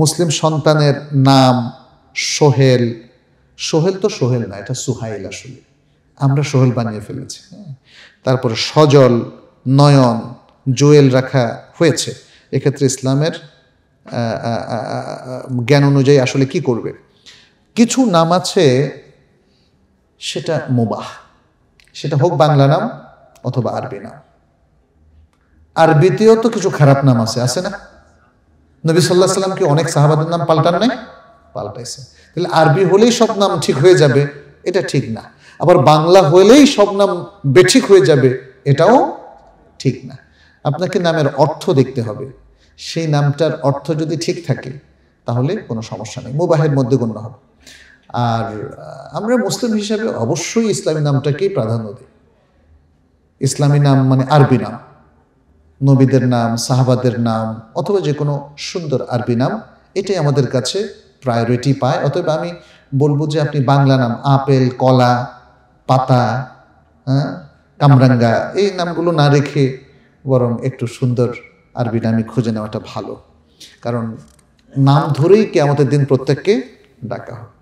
মুসলিম সন্তানের নাম সোহেল সোহেল তো সোহেল না এটা সুহাইল আসলে আমরা সোহেল বানিয়ে ফেলেছি হ্যাঁ। তারপরে সজল নয়ন জোয়েল রাখা হয়েছে এক্ষেত্রে ইসলামের জ্ঞান অনুযায়ী আসলে কি করবে কিছু নাম আছে সেটা মোবাহ সেটা হোক বাংলা নাম অথবা আরবি নাম আরবিতেও তো কিছু খারাপ নাম আছে আছে না নবী সাল্লাহ সাল্লাম কি অনেক সাহাবাদের নাম পাল্টান নাই পাল্টাইছে তাহলে আরবি হলেই সব নাম ঠিক হয়ে যাবে এটা ঠিক না আবার বাংলা হলেই সব নাম বেঠিক হয়ে যাবে এটাও ঠিক না আপনাকে নামের অর্থ দেখতে হবে সেই নামটার অর্থ যদি ঠিক থাকে তাহলে কোনো সমস্যা নেই মোবাহের মধ্যে গণ্য হবে আর আমরা মুসলিম হিসাবে অবশ্যই ইসলামী নামটাকেই প্রাধান্য দিই ইসলামী নাম মানে আরবি নাম নবীদের নাম সাহাবাদের নাম অথবা যে কোনো সুন্দর আরবি নাম এটাই আমাদের কাছে প্রায়োরিটি পায় অতএব আমি বলবো যে আপনি বাংলা নাম আপেল কলা পাতা হ্যাঁ কামরাঙ্গা এই নামগুলো না রেখে বরং একটু সুন্দর আরবি নামই খুঁজে নেওয়াটা ভালো কারণ নাম ধরেই কি আমাদের দিন প্রত্যেককে ডাকা হোক